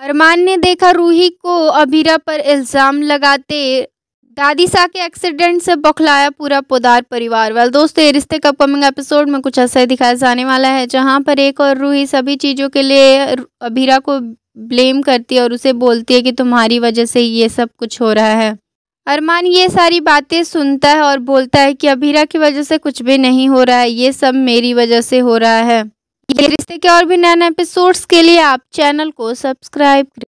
अरमान ने देखा रूही को अभीरा पर इल्ज़ाम लगाते दादी सा के एक्सीडेंट से बौखलाया पूरा पोदार परिवार वाल दोस्तों ये रिश्ते का अपकमिंग एपिसोड में कुछ ऐसा ही दिखाया जाने वाला है जहां पर एक और रूही सभी चीज़ों के लिए अभीरा को ब्लेम करती है और उसे बोलती है कि तुम्हारी वजह से ये सब कुछ हो रहा है अरमान ये सारी बातें सुनता है और बोलता है कि अभीरा की वजह से कुछ भी नहीं हो रहा है ये सब मेरी वजह से हो रहा है ये रिश्ते के और भी नए नए एपिसोड्स के लिए आप चैनल को सब्सक्राइब